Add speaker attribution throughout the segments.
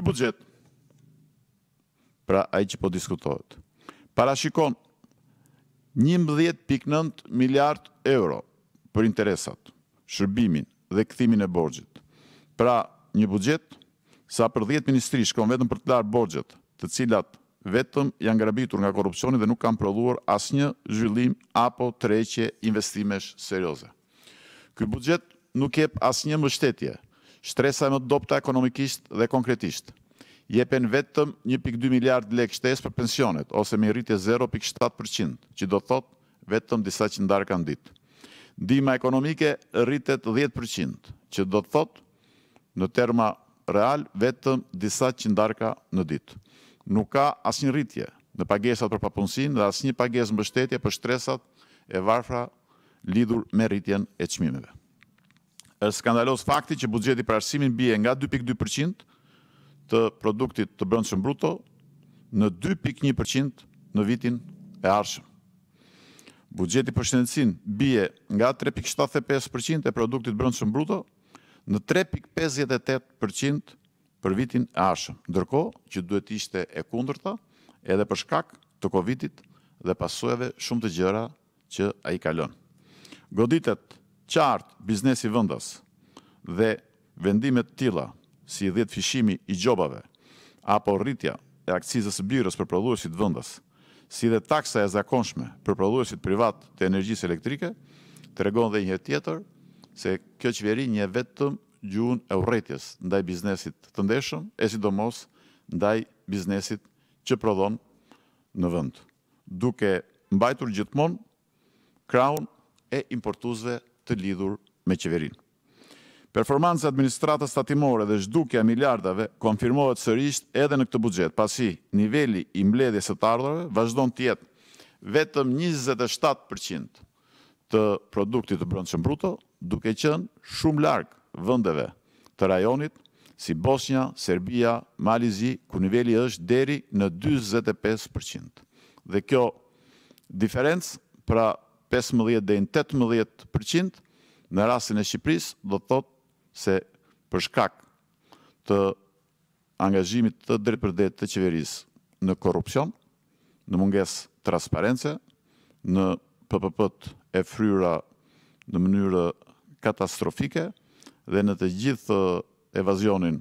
Speaker 1: ky buxhet. Pra ai që po diskutohet. Parashikon 11.9 miliard euro për interesat, shërbimin dhe këthimin e borgjit. Pra një budget sa për 10 ministri shkon vetëm për të larë borgjit të cilat vetëm janë grabitur nga korupcioni dhe nuk kanë prodhuar asë një zhvillim apo treqje investimesh serioze. Ky budget nuk jep asë një mështetje, shtresa më të dopta ekonomikisht dhe konkretisht. Jepen vetëm 1.2 miliard lek shtes për pensionet, ose me rritje 0.7%, që do thot vetëm disa që ndarë kanë ditë. Dima ekonomike rritet 10%, që do thot në terma real vetëm disa që ndarka në ditë. Nuk ka asë një rritje në pagesat për papunësin dhe asë një pagesë mbështetje për shtresat e varfra lidhur me rritjen e qmimeve është skandalos fakti që buxheti për arsimin bie nga 2.2% të produktit të brendshëm bruto në 2.1% në vitin e ardhshëm. Buxheti për shëndetësinë bie nga 3.75% e produktit brendshëm bruto në 3.58% për vitin e ardhshëm, ndërkohë që duhet ishte e kundërta edhe për shkak të Covidit dhe pasojave shumë të gjëra që a i kalon. Goditet qartë biznesi vëndës dhe vendimet tila si dhjetë fishimi i gjobave apo rritja e akcizës birës për prodhuesit vëndës si dhe taksa e zakonshme për prodhuesit privat të energjisë elektrike, të regon dhe një tjetër se kjo qveri një vetëm gjuhën e urretjes ndaj biznesit të ndeshëm, e sidomos ndaj biznesit që prodhon në vënd, duke mbajtur gjithmon kraun e importuzve të lidhur me qeverinë. Performanca administratës statimore dhe zhdukja miljardave konfirmohet sërisht edhe në këtë budget, pasi nivelli i mbledhjes së ardhurave vazhdon të jetë vetëm 27% të produktit të brendshëm bruto, duke qenë shumë larg vendeve të rajonit si Bosnia, Serbia, Malizi, ku nivelli është deri në 45%. Dhe kjo diferencë pra 15 dhe 18% në rasin e Shqipëris do të thot se përshkak të angazhimit të drejtë për dhejtë të qeveris në korupcion, në munges transparentse, në pëpëpët e fryra në mënyrë katastrofike dhe në të gjithë evazionin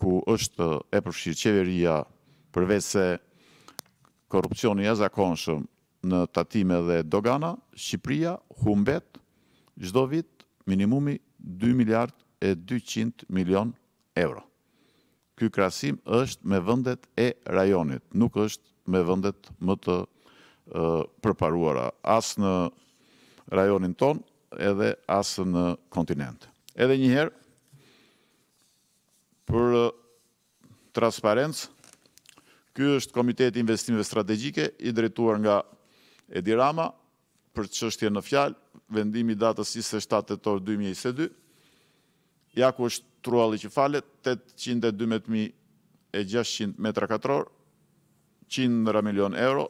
Speaker 1: ku është e përshirë qeveria përvec se korupcioni e zakonshëm në tatime dhe dogana, Shqipëria humbet gjdo vit minimumi 2 miliard e 200 milion euro. Ky krasim është me vëndet e rajonit, nuk është me vëndet më të përparuara, asë në rajonin ton, edhe asë në kontinent. Edhe njëherë, për transparentës, Ky është Komiteti Investimeve Strategjike i drejtuar nga Edi Rama, për të qështje në fjalë, vendimi datës i se të torë 2022, jaku është truali që falet, 812.600 m2, 100 milion euro,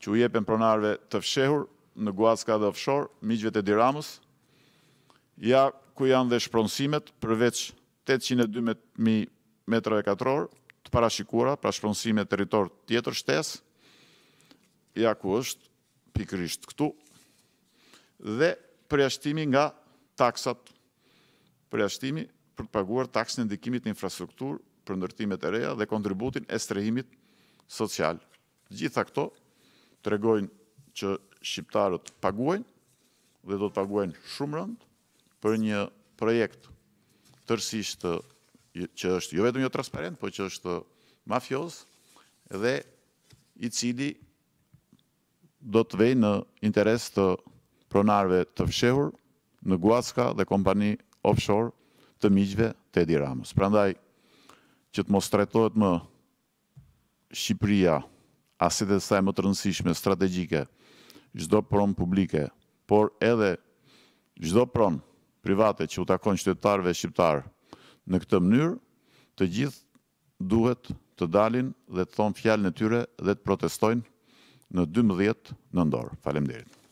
Speaker 1: që u jepen pronarve të fshehur në Guaska dhe offshore, miqve të diramus, ja ku janë dhe shpronsimet përveç 812.000 m katror, të parashikura, pra shpronsimet teritor tjetër shtesë, ja ku është pikrisht këtu, dhe përjashtimi nga taksat, përjashtimi për të paguar taksin e ndikimit infrastruktur për ndërtimet e reja dhe kontributin e strehimit social. Gjitha këto të regojnë që shqiptarët paguajnë dhe do të paguajnë shumë rënd për një projekt tërsisht që është jo vetëm jo transparent, po që është mafios dhe i cili do të vej në interes të pronarve të fshehur në Guaska dhe kompani offshore të miqve të Edi Ramës. Prandaj, që të mos tretohet më Shqipëria, asit e saj më të rëndësishme, strategjike, gjdo pron publike, por edhe gjdo pron private që u takon qytetarve shqiptar në këtë mënyrë, të gjithë duhet të dalin dhe të thonë fjalën e tyre dhe të protestojnë në 12 nëndorë. Falem derit.